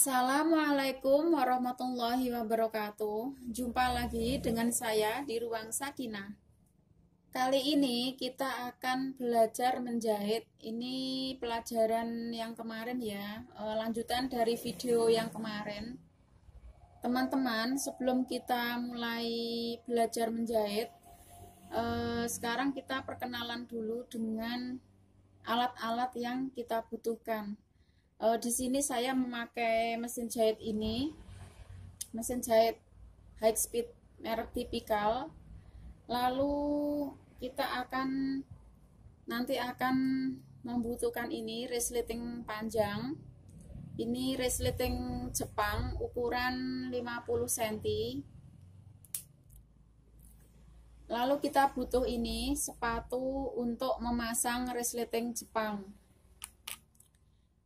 Assalamualaikum warahmatullahi wabarakatuh. Jumpa lagi dengan saya di ruang Sakina. Kali ini kita akan belajar menjahit. Ini pelajaran yang kemarin ya, e, lanjutan dari video yang kemarin. Teman-teman, sebelum kita mulai belajar menjahit, e, sekarang kita perkenalan dulu dengan alat-alat yang kita butuhkan uh, di sini saya memakai mesin jahit ini mesin jahit high speed merek tipikal lalu kita akan nanti akan membutuhkan ini resleting panjang ini resleting Jepang ukuran 50 cm lalu kita butuh ini sepatu untuk memasang resleting Jepang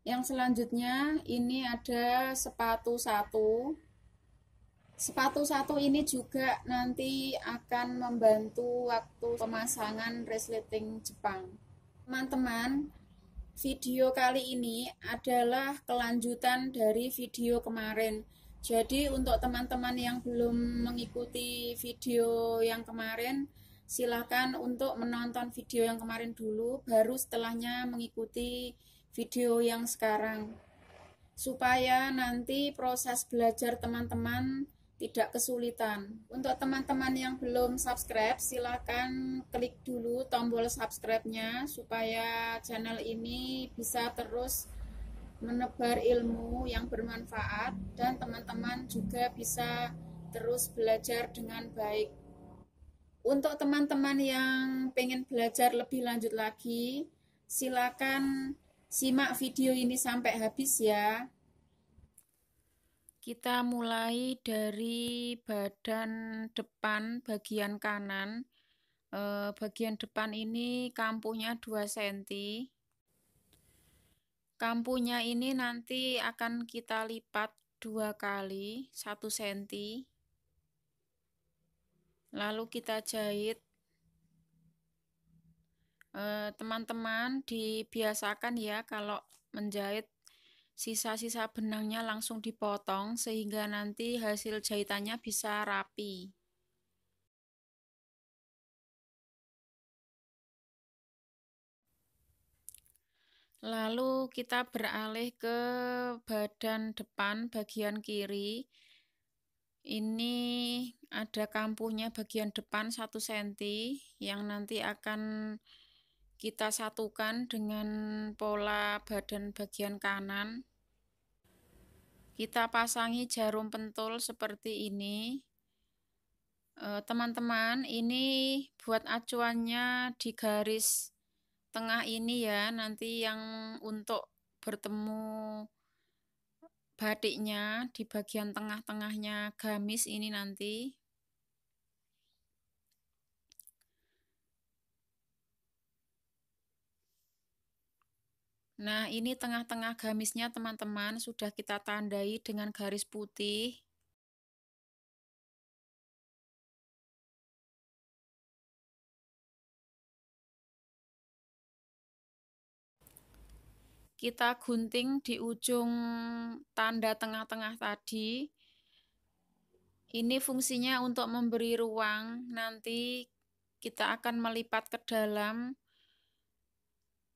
yang selanjutnya ini ada sepatu satu. Sepatu satu ini juga nanti akan membantu waktu pemasangan resleting Jepang. Teman-teman, video kali ini adalah kelanjutan dari video kemarin. Jadi untuk teman-teman yang belum mengikuti video yang kemarin, silahkan untuk menonton video yang kemarin dulu, baru setelahnya mengikuti video yang sekarang supaya nanti proses belajar teman-teman tidak kesulitan. Untuk teman-teman yang belum subscribe, silahkan klik dulu tombol subscribe-nya supaya channel ini bisa terus menebar ilmu yang bermanfaat dan teman-teman juga bisa terus belajar dengan baik. Untuk teman-teman yang pengen belajar lebih lanjut lagi, silakan Simak video ini sampai habis ya. Kita mulai dari badan depan bagian kanan. E, bagian depan ini kampunya 2 cm. Kampunya ini nanti akan kita lipat dua kali 1 cm. Lalu kita jahit Eh, teman-teman dibiasakan ya kalau menjahit sisa-sisa benangnya langsung dipotong sehingga nanti hasil jahitannya bisa rapi. Lalu kita beralih ke badan depan bagian kiri. Ini ada kampuhnya bagian depan 1 cm yang nanti akan kita satukan dengan pola badan bagian kanan. Kita pasangi jarum pentul seperti ini. E, teman-teman, ini buat acuannya di garis tengah ini ya, nanti yang untuk bertemu batiknya di bagian tengah-tengahnya gamis ini nanti Nah, ini tengah-tengah gamisnya teman-teman sudah kita tandai dengan garis putih. Kita gunting di ujung tanda tengah-tengah tadi. Ini fungsinya untuk memberi ruang, nanti kita akan melipat ke dalam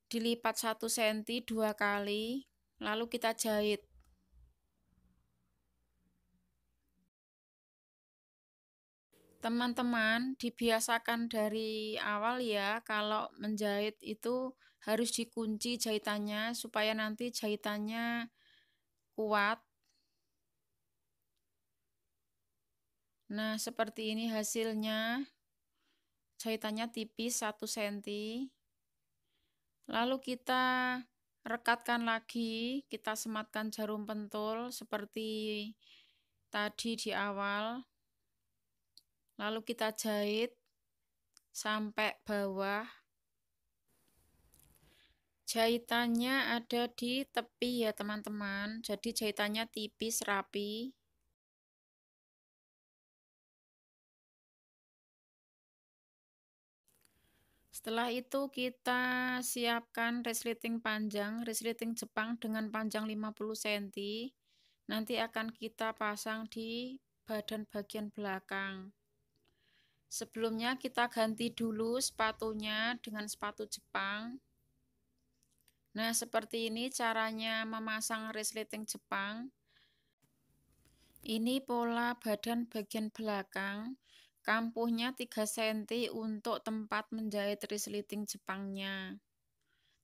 dilipat 1 cm dua kali lalu kita jahit teman-teman dibiasakan dari awal ya kalau menjahit itu harus dikunci jahitannya supaya nanti jahitannya kuat nah seperti ini hasilnya jahitannya tipis 1 cm Lalu kita rekatkan lagi, kita sematkan jarum pentul seperti tadi di awal. Lalu kita jahit sampai bawah. Jahitannya ada di tepi ya teman-teman. Jadi jahitannya tipis, rapi. Setelah itu kita siapkan resleting panjang, resleting Jepang dengan panjang 50 cm. Nanti akan kita pasang di badan bagian belakang. Sebelumnya kita ganti dulu sepatunya dengan sepatu Jepang. Nah, seperti ini caranya memasang resleting Jepang. Ini pola badan bagian belakang. Kampuhnya 3 cm untuk tempat menjahit resleting Jepangnya.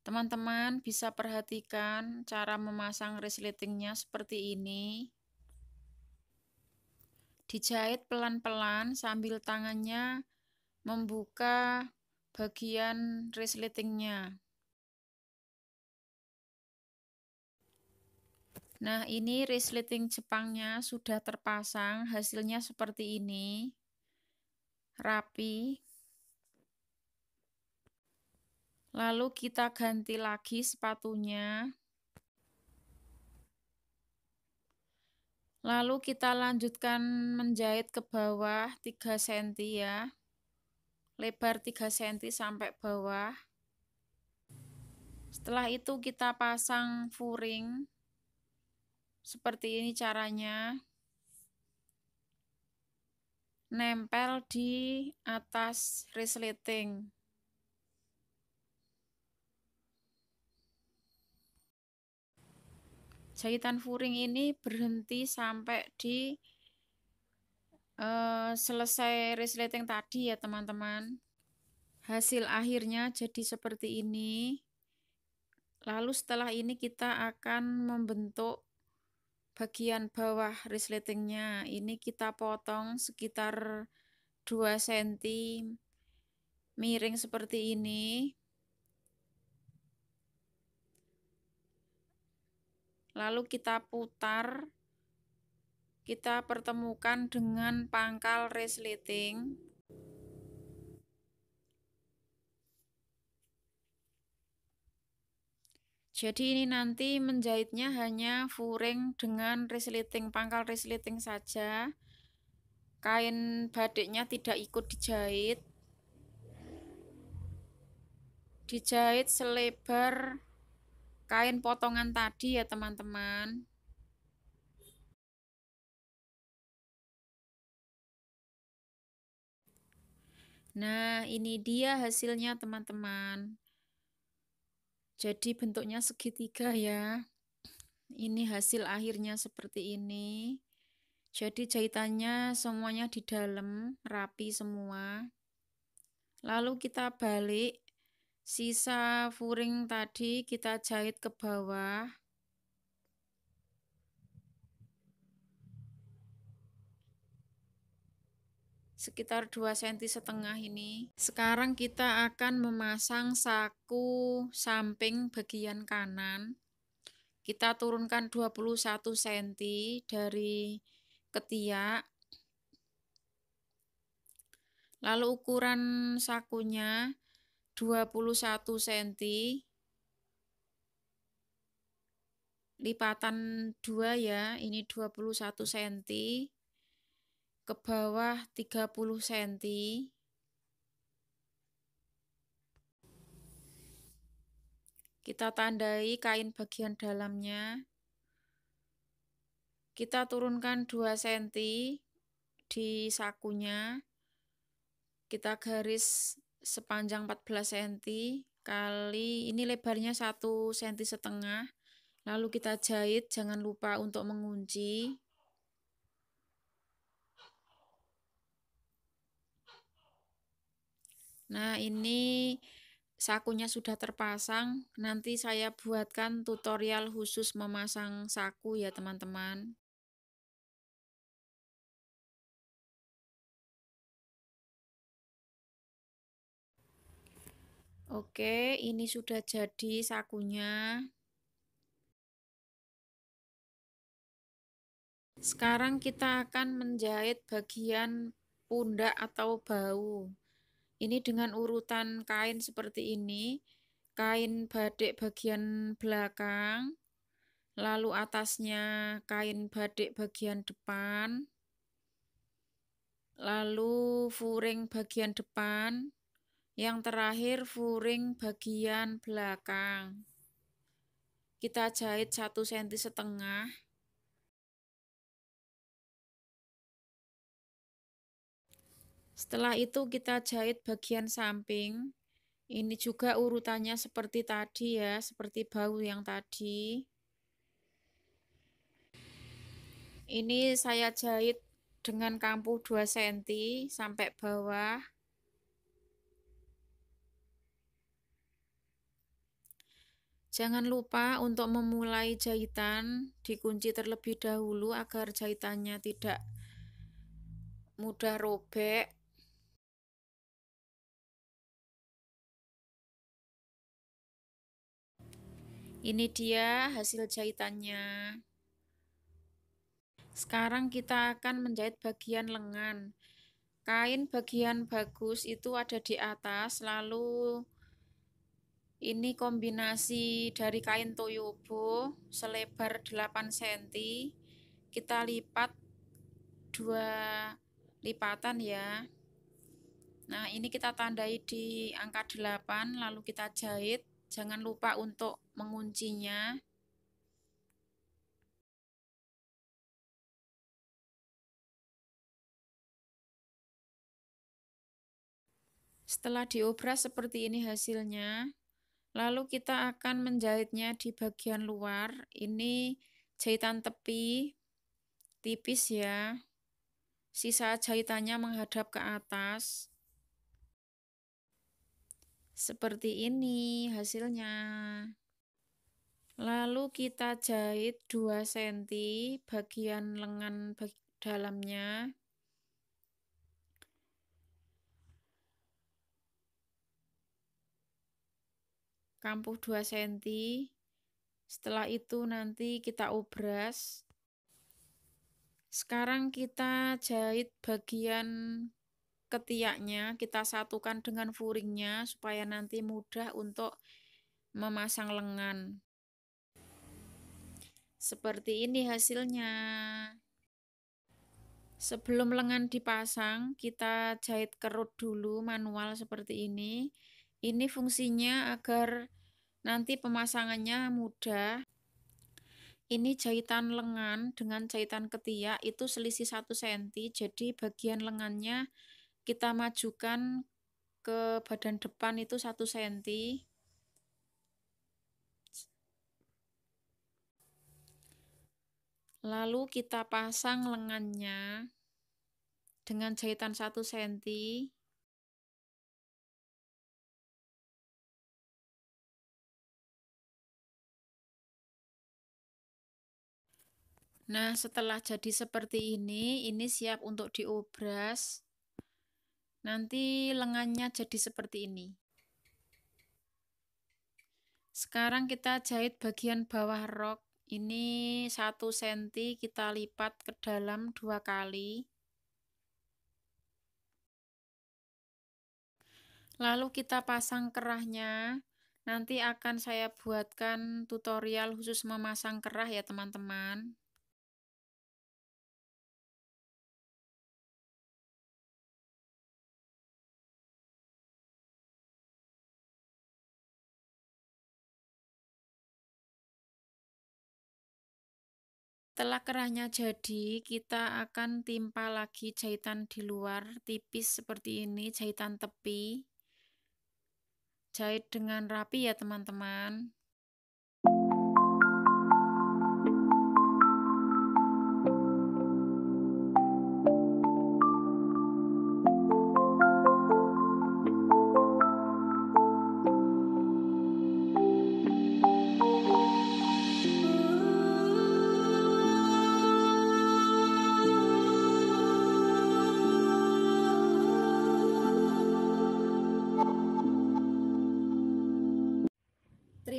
Teman-teman bisa perhatikan cara memasang resletingnya seperti ini. Dijahit pelan-pelan sambil tangannya membuka bagian resletingnya. Nah, ini resleting Jepangnya sudah terpasang, hasilnya seperti ini rapi. Lalu kita ganti lagi sepatunya. Lalu kita lanjutkan menjahit ke bawah 3 cm ya. Lebar 3 cm sampai bawah. Setelah itu kita pasang furing. Seperti ini caranya nempel di atas resleting. Jahitan furing ini berhenti sampai di uh, selesai resleting tadi ya teman-teman. Hasil akhirnya jadi seperti ini. Lalu setelah ini kita akan membentuk bagian bawah resletingnya ini kita potong sekitar 2 cm miring seperti ini lalu kita putar kita pertemukan dengan pangkal resleting Jadi ini nanti menjahitnya hanya furing dengan resleting, pangkal resleting saja. Kain badiknya tidak ikut dijahit. Dijahit selebar kain potongan tadi ya teman-teman. Nah, ini dia hasilnya teman-teman. Jadi bentuknya segitiga ya. Ini hasil akhirnya seperti ini. Jadi jahitannya semuanya di dalam, rapi semua. Lalu kita balik sisa furing tadi kita jahit ke bawah. sekitar 2 cm setengah ini. Sekarang kita akan memasang saku samping bagian kanan. Kita turunkan 21 cm dari ketiak. Lalu ukuran sakunya 21 cm. Lipatan 2 ya, ini 21 cm ke bawah 30 cm. Kita tandai kain bagian dalamnya. Kita turunkan 2 cm di sakunya. Kita garis sepanjang 14 cm kali ini lebarnya 1 cm setengah. Lalu kita jahit, jangan lupa untuk mengunci. Nah, ini sakunya sudah terpasang. Nanti saya buatkan tutorial khusus memasang saku ya, teman-teman. Oke, ini sudah jadi sakunya. Sekarang kita akan menjahit bagian pundak atau bahu. Ini dengan urutan kain seperti ini, kain badik bagian belakang, lalu atasnya kain badik bagian depan, lalu furing bagian depan, yang terakhir furing bagian belakang. Kita jahit satu senti setengah Setelah itu kita jahit bagian samping. Ini juga urutannya seperti tadi ya, seperti bau yang tadi. Ini saya jahit dengan kampuh 2 cm sampai bawah. Jangan lupa untuk memulai jahitan dikunci terlebih dahulu agar jahitannya tidak mudah robek ini dia hasil jahitannya sekarang kita akan menjahit bagian lengan kain bagian bagus itu ada di atas lalu ini kombinasi dari kain toyobo selebar 8 cm kita lipat dua lipatan ya nah ini kita tandai di angka 8 lalu kita jahit Jangan lupa untuk menguncinya. Setelah diobras seperti ini hasilnya, lalu kita akan menjahitnya di bagian luar. Ini jahitan tepi, tipis ya. Sisa jahitannya menghadap ke atas. Seperti ini hasilnya. Lalu kita jahit 2 cm bagian lengan dalamnya. Kampuh 2 cm. Setelah itu nanti kita obras. Sekarang kita jahit bagian ketiaknya kita satukan dengan furingnya supaya nanti mudah untuk memasang lengan. Seperti ini hasilnya. Sebelum lengan dipasang, kita jahit kerut dulu manual seperti ini. Ini fungsinya agar nanti pemasangannya mudah. Ini jahitan lengan dengan jahitan ketiak itu selisih 1 cm, jadi bagian lengannya kita majukan ke badan depan itu satu senti. Lalu kita pasang lengannya dengan jahitan satu senti. Nah, setelah jadi seperti ini, ini siap untuk diobras. Nanti lengannya jadi seperti ini. Sekarang kita jahit bagian bawah rok. Ini satu senti kita lipat ke dalam dua kali. Lalu kita pasang kerahnya. Nanti akan saya buatkan tutorial khusus memasang kerah ya teman-teman. Setelah kerahnya jadi, kita akan timpa lagi jahitan di luar tipis seperti ini, jahitan tepi. Jahit dengan rapi ya teman-teman.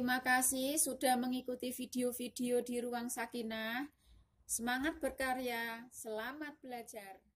Terima kasih sudah mengikuti video-video di Ruang Sakinah. Semangat berkarya, selamat belajar.